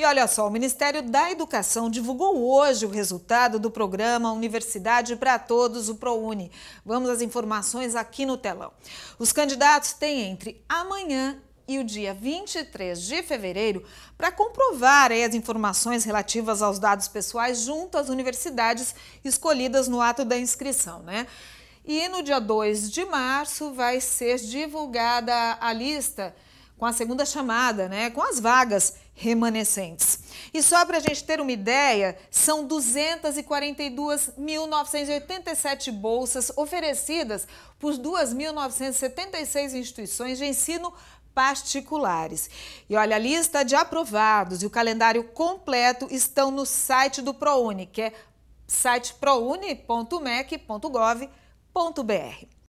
E olha só, o Ministério da Educação divulgou hoje o resultado do programa Universidade para Todos, o ProUni. Vamos às informações aqui no telão. Os candidatos têm entre amanhã e o dia 23 de fevereiro para comprovar as informações relativas aos dados pessoais junto às universidades escolhidas no ato da inscrição, né? E no dia 2 de março vai ser divulgada a lista com a segunda chamada, né, com as vagas remanescentes. E só para a gente ter uma ideia, são 242.987 bolsas oferecidas por 2.976 instituições de ensino particulares. E olha, a lista de aprovados e o calendário completo estão no site do ProUni, que é site proune.mec.gov.br.